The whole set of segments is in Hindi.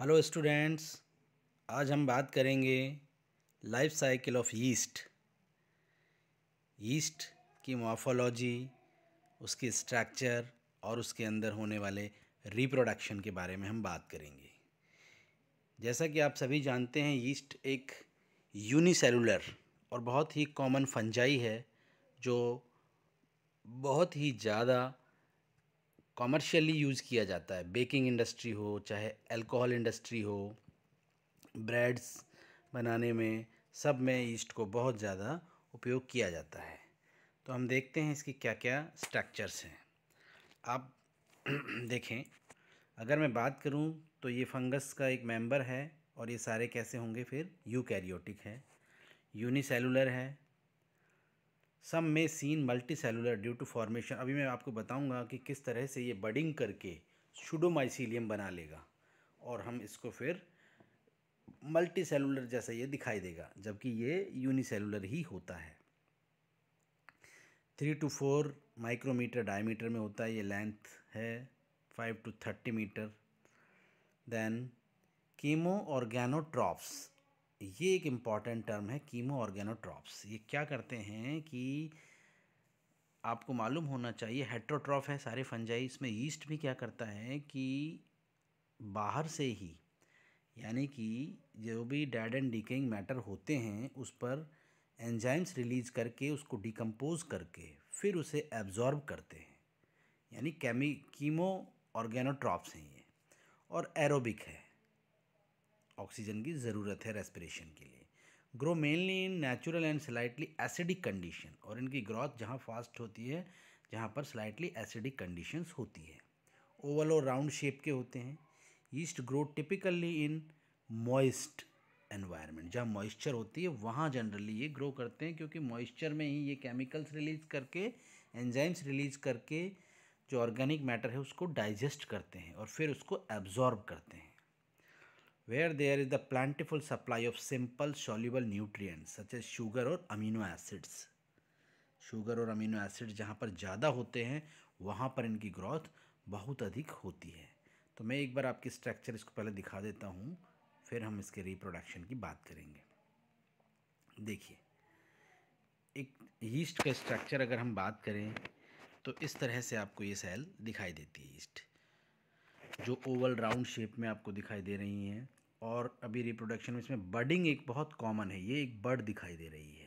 हेलो स्टूडेंट्स आज हम बात करेंगे life cycle of yeast yeast की मॉर्फोलॉजी उसके स्ट्रक्चर और उसके अंदर होने वाले रिप्रोडक्शन के बारे में हम बात करेंगे जैसा कि आप सभी जानते हैं यीस्ट एक यूनिसेलुलर और बहुत ही कॉमन फंजाई है जो बहुत ही ज़्यादा कॉमर्शियली यूज़ किया जाता है बेकिंग इंडस्ट्री हो चाहे अल्कोहल इंडस्ट्री हो ब्रेड्स बनाने में सब में ईस्ट को बहुत ज़्यादा उपयोग किया जाता है तो हम देखते हैं इसकी क्या क्या स्ट्रक्चर्स हैं आप देखें अगर मैं बात करूं तो ये फंगस का एक मेंबर है और ये सारे कैसे होंगे फिर यूकैरियोटिक है यूनिसेलुलर है सम में seen multicellular due to formation अभी मैं आपको बताऊंगा कि किस तरह से ये बडिंग करके शुडोमाइसीलियम बना लेगा और हम इसको फिर मल्टी सेलुलर जैसा ये दिखाई देगा जबकि ये यूनिसेलुलर ही होता है three to four micrometre diameter में होता है ये लेंथ है five to thirty metre then chemoorganotrophs ये एक इम्पॉर्टेंट टर्म है कीमो ऑर्गेनोट्रॉप्स ये क्या करते हैं कि आपको मालूम होना चाहिए हेट्रोट्रॉफ है सारे फंजाई इसमें ईस्ट भी क्या करता है कि बाहर से ही यानी कि जो भी डेड एंड डिकेइंग मैटर होते हैं उस पर एंजाइम्स रिलीज करके उसको डिकम्पोज करके फिर उसे एब्जॉर्ब करते हैं यानी कीमो ऑर्गेनोट्रॉप्स हैं ये और एरोबिक है ऑक्सीजन की ज़रूरत है रेस्पिरेशन के लिए grow mainly in natural and slightly acidic condition और इनकी ग्रोथ जहाँ फास्ट होती है जहाँ पर स्लाइटली एसिडिक कंडीशंस होती है ओवल और राउंड शेप के होते हैं yeast grow typically in moist environment जहाँ मॉइस्चर होती है वहाँ जनरली ये ग्रो करते हैं क्योंकि मॉइस्चर में ही ये केमिकल्स रिलीज करके एंजाइम्स रिलीज करके जो ऑर्गेनिक मैटर है उसको डाइजेस्ट करते हैं और फिर उसको एब्जॉर्ब करते हैं where there is the plentiful supply of simple soluble nutrients such as sugar और amino acids शुगर और अमीनो एसिड जहाँ पर ज़्यादा होते हैं वहाँ पर इनकी ग्रोथ बहुत अधिक होती है तो मैं एक बार आपकी स्ट्रक्चर इसको पहले दिखा देता हूँ फिर हम इसके रिप्रोडक्शन की बात करेंगे देखिए एक यीस्ट का स्ट्रक्चर अगर हम बात करें तो इस तरह से आपको ये सेल दिखाई देती है ईस्ट जो ओवल राउंड शेप में आपको दिखाई दे रही हैं और अभी रिप्रोडक्शन में इसमें बर्डिंग एक बहुत कॉमन है ये एक बर्ड दिखाई दे रही है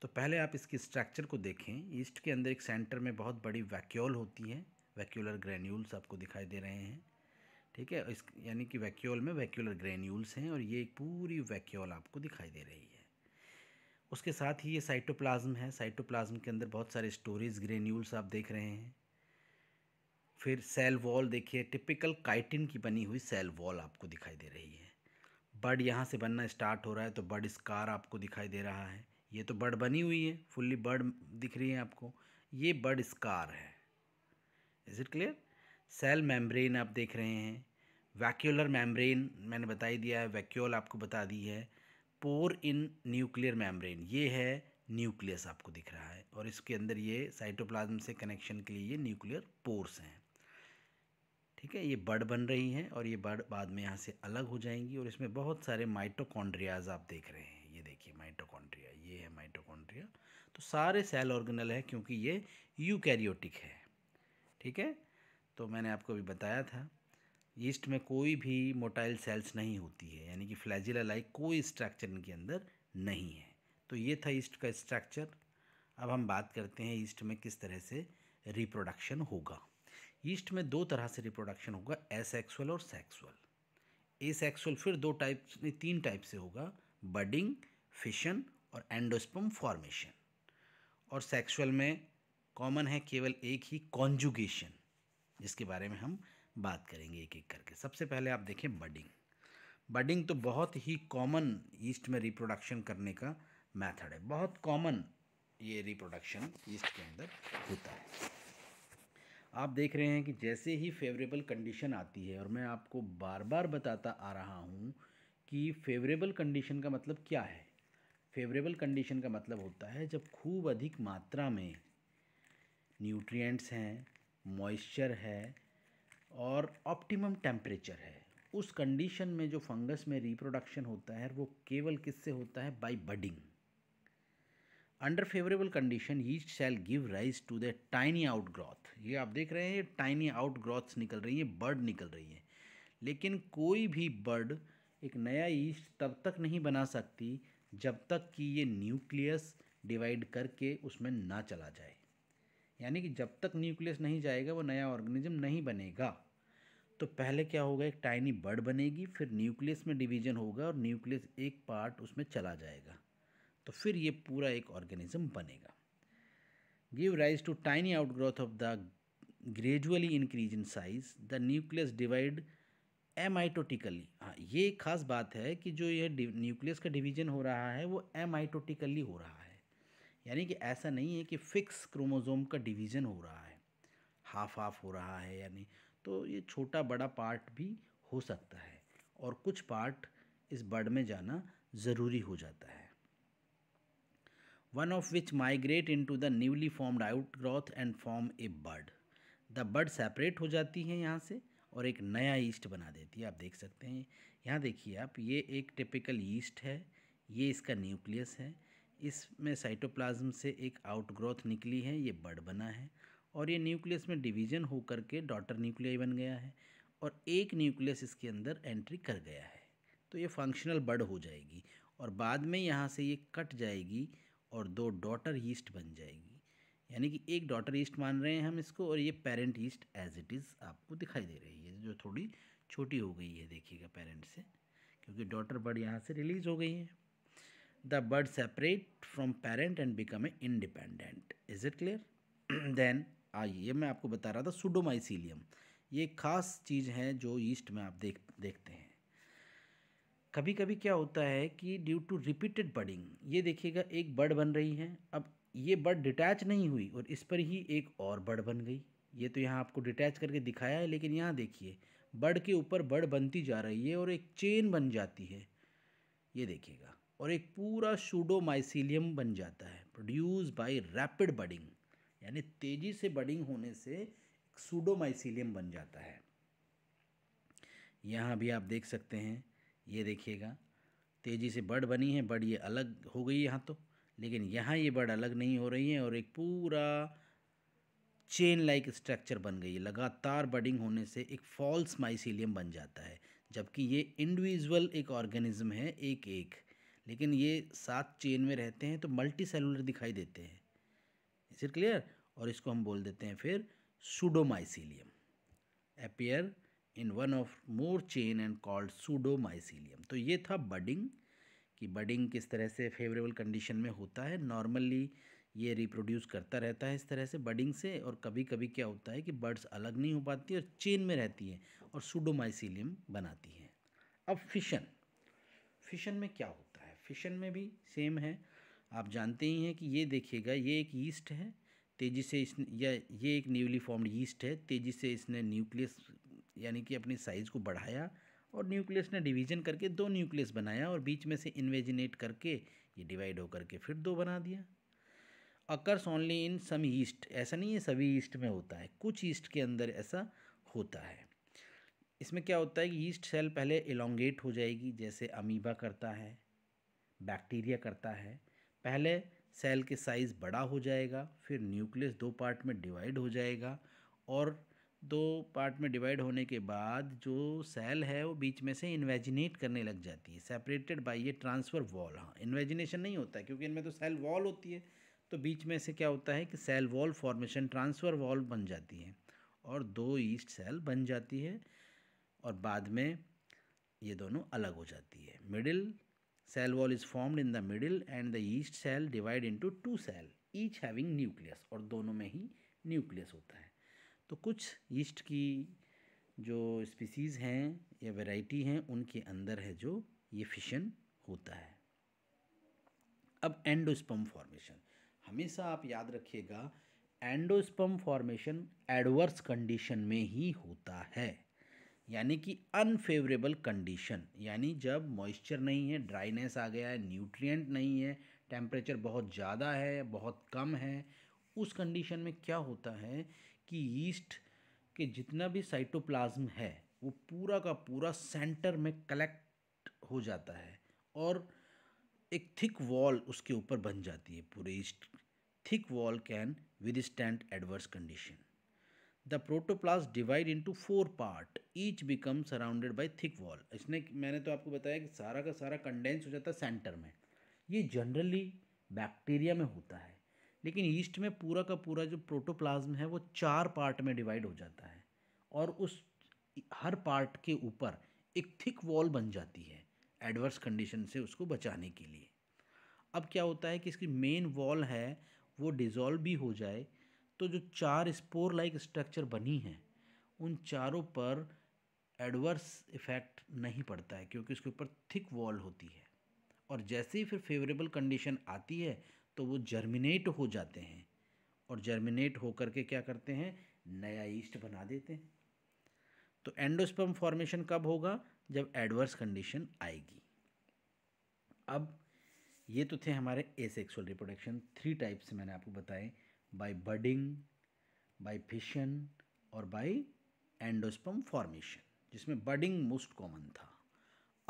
तो पहले आप इसकी स्ट्रक्चर को देखें ईस्ट के अंदर एक सेंटर में बहुत बड़ी वैक्यूल होती है वैक्यूलर ग्रेन्यूल्स आपको दिखाई दे रहे हैं ठीक है इस यानी कि वैक्यूल में वैक्यूलर ग्रेन्यूल्स हैं और ये एक पूरी वैक्यूल आपको दिखाई दे रही है उसके साथ ही ये साइटोप्लाज्म है साइटोप्लाज्म के अंदर बहुत सारे स्टोरेज ग्रेन्यूल्स आप देख रहे हैं फिर सेल वॉल देखिए टिपिकल काइटिन की बनी हुई सेल वॉल आपको दिखाई दे रही है बर्ड यहाँ से बनना स्टार्ट हो रहा है तो बर्ड स्कार आपको दिखाई दे रहा है ये तो बर्ड बनी हुई है फुल्ली बर्ड दिख रही है आपको ये बर्ड स्कार है is it clear cell membrane आप देख रहे हैं वैक्यूलर मेम्ब्रेन मैंने बता ही दिया है वैक्यूल आपको बता दी है पोर इन न्यूक्लियर मेम्ब्रेन ये है न्यूक्लियस आपको दिख रहा है और इसके अंदर ये साइटोप्लाज्म से कनेक्शन के लिए ये न्यूक्लियर पोर्स हैं ठीक है ये बर्ड बन रही हैं और ये बर्ड बाद में यहाँ से अलग हो जाएंगी और इसमें बहुत सारे माइटोकॉन्ड्रियाज आप देख रहे हैं ये देखिए माइटोकॉन्ड्रिया ये है माइटोकॉन्ड्रिया तो सारे सेल ऑर्गेनल है क्योंकि ये यूकैरियोटिक है ठीक है तो मैंने आपको अभी बताया था ईस्ट में कोई भी मोटाइल सेल्स नहीं होती है यानी कि फ्लैजिला लाइक कोई स्ट्रक्चर इनके अंदर नहीं है तो ये था ईस्ट का स्ट्रक्चर अब हम बात करते हैं ईस्ट में किस तरह से रिप्रोडक्शन होगा ईस्ट में दो तरह से रिप्रोडक्शन होगा एसेक्सुअल और सेक्सुअल एसेक्सुअल फिर दो टाइप तीन टाइप से होगा बडिंग फिशन और एंडोस्पम फॉर्मेशन और सेक्सुअल में कॉमन है केवल एक ही कॉन्जुगेशन जिसके बारे में हम बात करेंगे एक एक करके सबसे पहले आप देखें बडिंग बडिंग तो बहुत ही कॉमन ईस्ट में रिप्रोडक्शन करने का मेथड है बहुत कॉमन ये रिप्रोडक्शन ईस्ट के अंदर होता है आप देख रहे हैं कि जैसे ही फेवरेबल कंडीशन आती है और मैं आपको बार बार बताता आ रहा हूँ कि फेवरेबल कंडीशन का मतलब क्या है फेवरेबल कंडीशन का मतलब होता है जब खूब अधिक मात्रा में न्यूट्रिएंट्स हैं मॉइस्चर है और ऑप्टिमम टेम्परेचर है उस कंडीशन में जो फंगस में रिप्रोडक्शन होता है वो केवल किससे होता है by budding under favourable condition yeast cell give rise to the tiny outgrowth ये आप देख रहे हैं ये टाइनी आउट ग्रॉथ्स निकल रही हैं बर्ड निकल रही हैं लेकिन कोई भी बर्ड एक नया ईस्ट तब तक नहीं बना सकती जब तक कि ये न्यूक्लियस डिवाइड करके उसमें ना चला जाए यानी कि जब तक न्यूक्लियस नहीं जाएगा वो नया ऑर्गेनिज्म नहीं बनेगा तो पहले क्या होगा एक टाइनी बर्ड बनेगी फिर न्यूक्लियस में डिवीजन होगा और न्यूक्लियस एक पार्ट उसमें चला जाएगा तो फिर ये पूरा एक ऑर्गेनिज्म बनेगा give rise to tiny outgrowth of the gradually increase in size the nucleus divide amitotically हाँ ये एक खास बात है कि जो ये न्यूक्लियस का डिवीजन हो रहा है वो एमाइटोटिकली हो रहा है यानी कि ऐसा नहीं है कि फिक्स क्रोमोज़ोम का डिवीजन हो रहा है हाफ हाफ हो रहा है यानी तो ये छोटा बड़ा पार्ट भी हो सकता है और कुछ पार्ट इस बर्ड में जाना ज़रूरी हो जाता है one of which migrate into the newly formed outgrowth and form a bud. The bud separate हो जाती है यहाँ से और एक नया ईस्ट बना देती है आप देख सकते हैं यहाँ देखिए आप ये एक टिपिकल ईस्ट है ये इसका न्यूक्लियस है इसमें साइटोप्लाज्म से एक आउटग्रोथ निकली है ये बर्ड बना है और ये न्यूक्लियस में डिवीजन हो करके डॉटर न्यूक्लियाई बन गया है और एक न्यूक्लियस इसके अंदर एंट्री कर गया है तो ये फंक्शनल बर्ड हो जाएगी और बाद में यहाँ से ये कट जाएगी और दो डॉटर ईस्ट बन जाएगी यानी कि एक डॉटर ईस्ट मान रहे हैं हम इसको और ये parent yeast as it is आपको दिखाई दे रही है जो थोड़ी छोटी हो गई है देखिएगा पेरेंट से क्योंकि डॉटर बर्ड यहाँ से रिलीज़ हो गई है the bud separate from parent and become a independent is it clear then आइए मैं आपको बता रहा था सुडोमाइसीलियम ये खास चीज़ है जो ईस्ट में आप देख देखते हैं कभी कभी क्या होता है कि ड्यू टू रिपीटेड बर्डिंग ये देखिएगा एक बर्ड बन रही है अब ये बर्ड डिटैच नहीं हुई और इस पर ही एक और बर्ड बन गई ये तो यहाँ आपको डिटैच करके दिखाया है लेकिन यहाँ देखिए बर्ड के ऊपर बर्ड बनती जा रही है और एक चेन बन जाती है ये देखिएगा और एक पूरा शूडोमाइसिलियम बन जाता है प्रोड्यूस बाई रैपिड बडिंग यानी तेज़ी से बडिंग होने से सूडोमाइसिलियम बन जाता है यहाँ भी आप देख सकते हैं ये देखिएगा तेज़ी से बर्ड बनी है बर्ड ये अलग हो गई यहाँ तो लेकिन यहाँ ये बर्ड अलग नहीं हो रही है और एक पूरा चेन लाइक स्ट्रक्चर बन गई है लगातार बडिंग होने से एक फॉल्स माइसीलियम बन जाता है जबकि ये इंडिविजुअल एक ऑर्गेनिज्म है एक एक लेकिन ये सात चेन में रहते हैं तो मल्टी सेलुलर दिखाई देते हैं इज क्लियर और इसको हम बोल देते हैं फिर pseudomycelium appear in one of more chain and called mycelium तो ये था बडिंग कि बडिंग किस तरह से फेवरेबल कंडीशन में होता है नॉर्मली ये रिप्रोड्यूस करता रहता है इस तरह से बडिंग से और कभी कभी क्या होता है कि बर्ड्स अलग नहीं हो पाती और चेन में रहती है और सूडोमाइसिलियम बनाती है अब फिशन फिशन में क्या होता है फिशन में भी सेम है आप जानते ही हैं कि ये देखिएगा ये एक ईस्ट है तेज़ी से इस या ये एक न्यूली फॉर्म्ड ईस्ट है तेज़ी से इसने न्यूक्लियस यानी कि अपनी साइज़ को बढ़ाया और न्यूक्लियस ने डिवीजन करके दो न्यूक्लियस बनाया और बीच में से इन्वेजिनेट करके ये डिवाइड होकर के फिर दो बना दिया occurs only in some yeast ऐसा नहीं है सभी ईस्ट में होता है कुछ ईस्ट के अंदर ऐसा होता है इसमें क्या होता है कि ईस्ट सेल पहले एलोंगेट हो जाएगी जैसे अमीबा करता है बैक्टीरिया करता है पहले सेल के साइज़ बड़ा हो जाएगा फिर न्यूक्लियस दो पार्ट में डिवाइड हो जाएगा और दो पार्ट में डिवाइड होने के बाद जो सेल है वो बीच में से इन्वेजिनेट करने लग जाती है सेपरेटेड बाय ये ट्रांसफ़र वॉल हाँ इन्वेजिनेशन नहीं होता है क्योंकि इनमें तो सेल वॉल होती है तो बीच में से क्या होता है कि cell wall formation transverse wall बन जाती है और दो ईस्ट सेल बन जाती है और बाद में ये दोनों अलग हो जाती है middle cell wall is formed in the middle and the yeast cell divide into two cell each having nucleus और दोनों में ही न्यूक्लियस होता है तो कुछ यीस्ट की जो स्पीसीज़ हैं या वैरायटी हैं उनके अंदर है जो ये फिशन होता है अब एंडोस्पम फॉर्मेशन हमेशा आप याद रखिएगा एंडोस्पम फॉर्मेशन एडवर्स कंडीशन में ही होता है यानी कि अनफेवरेबल कंडीशन यानी जब मॉइस्चर नहीं है ड्राइनेस आ गया है न्यूट्रिएंट नहीं है टेम्परेचर बहुत ज़्यादा है बहुत कम है उस कंडीशन में क्या होता है कि ईस्ट के जितना भी साइटोप्लाज्म है वो पूरा का पूरा सेंटर में कलेक्ट हो जाता है और एक थिक वॉल उसके ऊपर बन जाती है पूरे yeast thick wall can withstand adverse condition the protoplast divide into four part each become surrounded by thick wall इसने मैंने तो आपको बताया कि सारा का सारा कंडेंस हो जाता है सेंटर में ये जनरली बैक्टीरिया में होता है लेकिन ईस्ट में पूरा का पूरा जो प्रोटोप्लाज्म है वो चार पार्ट में डिवाइड हो जाता है और उस हर पार्ट के ऊपर एक थिक वॉल बन जाती है एडवर्स कंडीशन से उसको बचाने के लिए अब क्या होता है कि इसकी मेन वॉल है वो डिज़ोल्व भी हो जाए तो जो चार स्पोर लाइक स्ट्रक्चर बनी हैं उन चारों पर एडवर्स इफ़ेक्ट नहीं पड़ता है क्योंकि उसके ऊपर थिक वॉल होती है और जैसे ही फिर फेवरेबल कंडीशन आती है तो वो जर्मिनेट हो जाते हैं और जर्मिनेट होकर के क्या करते हैं नया ईस्ट बना देते हैं तो एंडोस्पर्म फॉर्मेशन कब होगा जब एडवर्स कंडीशन आएगी अब ये तो थे हमारे asexual reproduction three types मैंने आपको बताए बाय बडिंग बाय फिशन और बाय एंडोस्पम फॉर्मेशन जिसमें बडिंग मोस्ट कॉमन था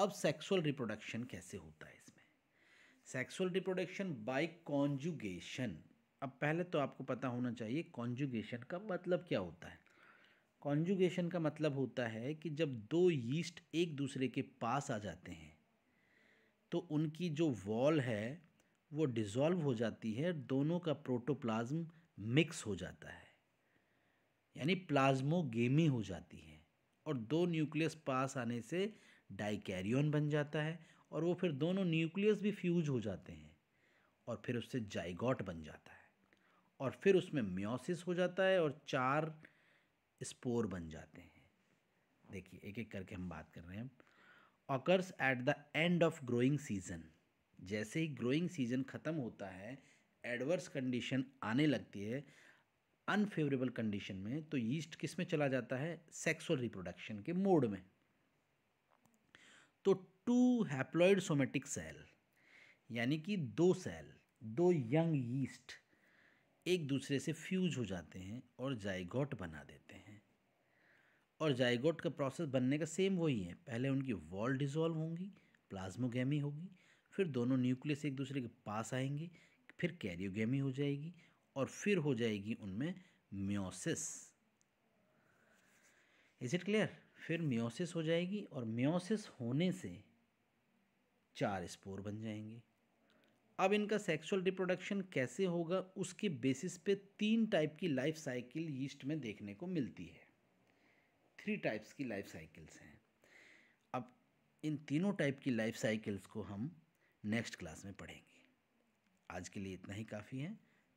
अब सेक्सुअल रिप्रोडक्शन कैसे होता है सेक्सुअल रिप्रोडक्शन बाय कॉन्जुगेशन अब पहले तो आपको पता होना चाहिए कॉन्जुगेशन का मतलब क्या होता है कॉन्जुगेशन का मतलब होता है कि जब दो यीस्ट एक दूसरे के पास आ जाते हैं तो उनकी जो वॉल है वो डिज़ोल्व हो जाती है दोनों का प्रोटोप्लाज्म मिक्स हो जाता है यानी प्लाज्मोगेमी हो जाती है और दो न्यूक्लियस पास आने से डाइकैरियन बन जाता है और वो फिर दोनों न्यूक्लियस भी फ्यूज हो जाते हैं और फिर उससे जाइगॉट बन जाता है और फिर उसमें म्योसिस हो जाता है और चार स्पोर बन जाते हैं देखिए एक एक करके हम बात कर रहे हैं occurs at the end of growing season जैसे ही ग्रोइंग सीजन ख़त्म होता है एडवर्स कंडीशन आने लगती है अनफेवरेबल कंडीशन में तो यीस्ट किस में चला जाता है सेक्सुअल रिप्रोडक्शन के मोड में तो टू हैप्लॉइड सोमेटिक सेल यानी कि दो सेल दो यंग यीस्ट एक दूसरे से फ्यूज हो जाते हैं और जाइगोट बना देते हैं और जाइगोट का प्रोसेस बनने का सेम वही है पहले उनकी वॉल डिजॉल्व होंगी प्लाज्मोगेमी होगी फिर दोनों न्यूक्लियस एक दूसरे के पास आएंगे फिर कैरियोगेमी हो जाएगी और फिर हो जाएगी उनमें म्योसिस इज़ इट क्लियर फिर म्योसिस हो जाएगी और म्योसिस होने से चार स्पोर बन जाएंगे अब इनका सेक्सुअल रिप्रोडक्शन कैसे होगा उसके बेसिस पे तीन टाइप की लाइफ साइकिल यीस्ट में देखने को मिलती है थ्री टाइप्स की लाइफ साइकिल्स हैं अब इन तीनों टाइप की लाइफ साइकिल्स को हम नेक्स्ट क्लास में पढ़ेंगे आज के लिए इतना ही काफ़ी है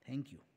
थैंक यू